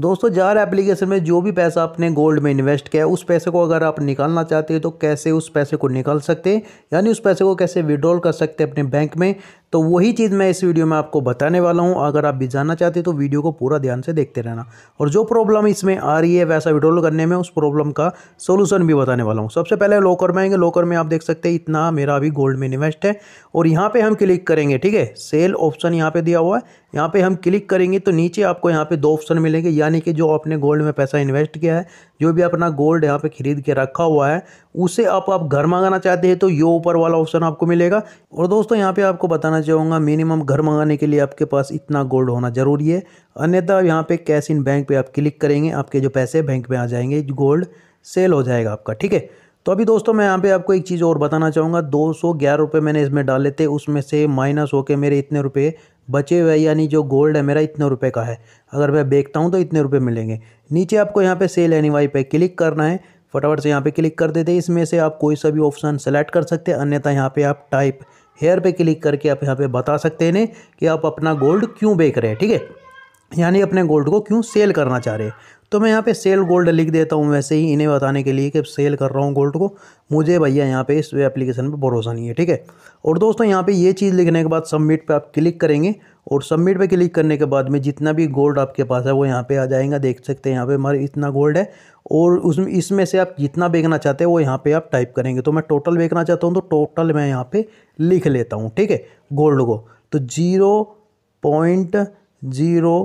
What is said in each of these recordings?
दोस्तों jar application में जो भी पैसा आपने गोल्ड में इन्वेस्ट किया है उस पैसे को अगर आप निकालना चाहते हो तो कैसे उस पैसे को निकाल सकते हैं यानी उस पैसे को कैसे विड्रॉल कर सकते हैं अपने बैंक में तो वही चीज़ मैं इस वीडियो में आपको बताने वाला हूँ अगर आप भी जानना चाहते तो वीडियो को पूरा ध्यान से देखते रहना और जो प्रॉब्लम इसमें आ रही है वैसा विड्रॉल करने में उस प्रॉब्लम का सोल्यूशन भी बताने वाला हूँ सबसे पहले लॉकर में आएंगे लॉकर में आप देख सकते हैं इतना मेरा अभी गोल्ड में इन्वेस्ट है और यहाँ पर हम क्लिक करेंगे ठीक है सेल ऑप्शन यहाँ पर दिया हुआ है यहाँ पर हम क्लिक करेंगे तो नीचे आपको यहाँ पर दो ऑप्शन मिलेंगे यानी कि जो आपने गोल्ड में पैसा इन्वेस्ट किया है जो भी अपना गोल्ड यहाँ पे खरीद के रखा हुआ है उसे आप आप घर मंगाना चाहते हैं तो ये ऊपर वाला ऑप्शन आपको मिलेगा और दोस्तों यहाँ पे आपको बताना चाहूँगा मिनिमम घर मंगाने के लिए आपके पास इतना गोल्ड होना ज़रूरी है अन्यथा यहाँ पे कैश इन बैंक पे आप क्लिक करेंगे आपके जो पैसे बैंक में आ जाएंगे गोल्ड सेल हो जाएगा आपका ठीक है तो अभी दोस्तों मैं यहाँ पे आपको एक चीज़ और बताना चाहूँगा दो सौ ग्यारह रुपये मैंने इसमें डाले थे उसमें से माइनस होकर मेरे इतने रुपये बचे हुए यानी जो गोल्ड है मेरा इतने रुपए का है अगर मैं बेचता हूँ तो इतने रुपए मिलेंगे नीचे आपको यहाँ पे सेल एनी वाई पे क्लिक करना है फटाफट से यहाँ पे क्लिक कर देते हैं इसमें से आप कोई सा भी ऑप्शन सेलेक्ट कर सकते हैं अन्यथा यहाँ पे आप टाइप हेयर पे क्लिक करके आप यहाँ पे बता सकते हैं कि आप अपना गोल्ड क्यों बेच रहे हैं ठीक है यानी अपने गोल्ड को क्यों सेल करना चाह रहे तो मैं यहाँ पे सेल गोल्ड लिख देता हूँ वैसे ही इन्हें बताने के लिए कि सेल कर रहा हूँ गोल्ड को मुझे भैया यहाँ पे इस एप्लीकेशन पे भरोसा नहीं है ठीक है और दोस्तों यहाँ पे ये चीज़ लिखने के बाद सबमिट पे आप क्लिक करेंगे और सबमिट पे क्लिक करने के बाद में जितना भी गोल्ड आपके पास है वो यहाँ पर आ जाएगा देख सकते हैं यहाँ पर हमारे इतना गोल्ड है और उसमें इसमें से आप जितना बेचना चाहते हैं वो यहाँ पर आप टाइप करेंगे तो मैं टोटल बेचना चाहता हूँ तो टोटल मैं यहाँ पर लिख लेता हूँ ठीक है गोल्ड को तो zero point zero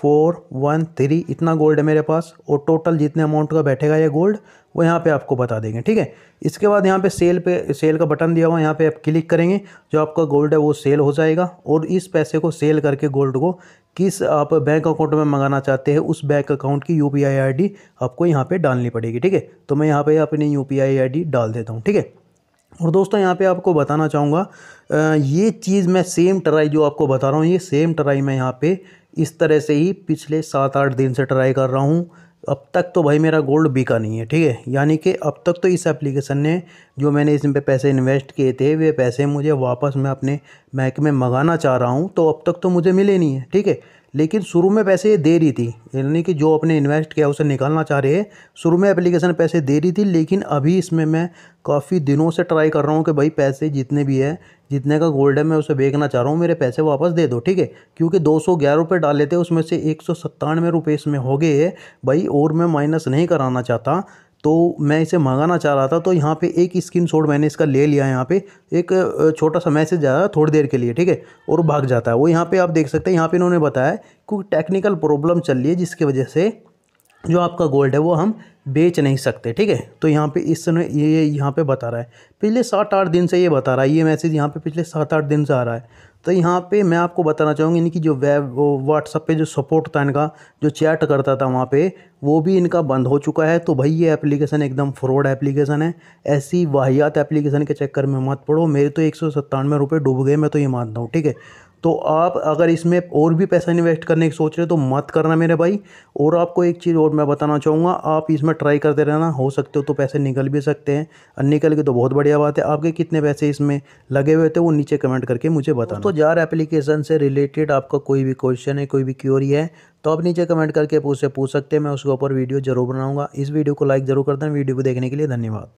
four one three इतना गोल्ड है मेरे पास और टोटल जितने अमाउंट का बैठेगा ये गोल्ड वो यहाँ पे आपको बता देंगे ठीक है इसके बाद यहाँ पे सेल पे सेल का बटन दिया हुआ यहाँ पे आप क्लिक करेंगे जो आपका गोल्ड है वो सेल हो जाएगा और इस पैसे को सेल करके गोल्ड को किस आप बैंक अकाउंट में मंगाना चाहते हैं उस बैंक अकाउंट की यू पी आपको यहाँ पर डालनी पड़ेगी ठीक है तो मैं यहाँ पर अपनी यू पी डाल देता हूँ ठीक है और दोस्तों यहाँ पे आपको बताना चाहूँगा ये चीज़ मैं सेम ट्राई जो आपको बता रहा हूँ ये सेम ट्राई मैं यहाँ पे इस तरह से ही पिछले सात आठ दिन से ट्राई कर रहा हूँ अब तक तो भाई मेरा गोल्ड बिका नहीं है ठीक है यानी कि अब तक तो इस एप्लीकेशन ने जो मैंने इसमें पे पैसे इन्वेस्ट किए थे वे पैसे मुझे वापस मैं अपने बैंक में मंगाना चाह रहा हूँ तो अब तक तो मुझे मिले नहीं है ठीक है लेकिन शुरू में पैसे दे रही थी यानी कि जो अपने इन्वेस्ट किया उसे निकालना चाह रहे हैं शुरू में एप्लीकेशन पैसे दे रही थी लेकिन अभी इसमें मैं काफ़ी दिनों से ट्राई कर रहा हूँ कि भाई पैसे जितने भी है जितने का गोल्ड है मैं उसे बेचना चाह रहा हूँ मेरे पैसे वापस दे दो ठीक है क्योंकि दो सौ ग्यारह रुपये डाले थे उसमें से एक सौ सत्तानवे रुपये इसमें हो गए भाई और मैं माइनस नहीं कराना चाहता तो मैं इसे मंगाना चाह रहा था तो यहाँ पे एक स्क्रीन शॉट मैंने इसका ले लिया है यहाँ पे एक छोटा सा मैसेज आया थोड़ी देर के लिए ठीक है और भाग जाता है वो यहाँ पे आप देख सकते हैं यहाँ पे इन्होंने बताया कि टेक्निकल प्रॉब्लम चल रही है जिसकी वजह से जो आपका गोल्ड है वो हम बेच नहीं सकते ठीक है तो यहाँ पे इस समय ये यहाँ पे बता रहा है पिछले सात आठ दिन से ये बता रहा है ये मैसेज यहाँ पे पिछले सात आठ दिन से आ रहा है तो यहाँ पे मैं आपको बताना चाहूँगी इनकी जो वेब वो व्हाट्सअप पे जो सपोर्ट था इनका जो चैट करता था वहाँ पे वो भी इनका बंद हो चुका है तो भाई ये एप्लीकेशन एकदम फ्रॉड एप्लीकेशन है ऐसी वाहियात एप्लीकेशन के चक्कर में मत पड़ो मेरे तो एक सौ सत्तानवे रुपये डूब गए मैं तो ये मानता हूँ ठीक है तो आप अगर इसमें और भी पैसा इन्वेस्ट करने की सोच रहे हो तो मत करना मेरे भाई और आपको एक चीज़ और मैं बताना चाहूँगा आप इसमें ट्राई करते रहना हो सकते हो तो पैसे निकल भी सकते हैं और निकल के तो बहुत बढ़िया बात है आपके कितने पैसे इसमें लगे हुए थे वो नीचे कमेंट करके मुझे बताना तो जार एप्लीकेशन से रिलेटेड आपका कोई भी क्वेश्चन है कोई भी क्योरी है तो आप नीचे कमेंट करके पूछ से पूछ सकते हैं मैं उसके ऊपर वीडियो जरूर बनाऊँगा इस वीडियो को लाइक जरूर कर दें वीडियो को देखने के लिए धन्यवाद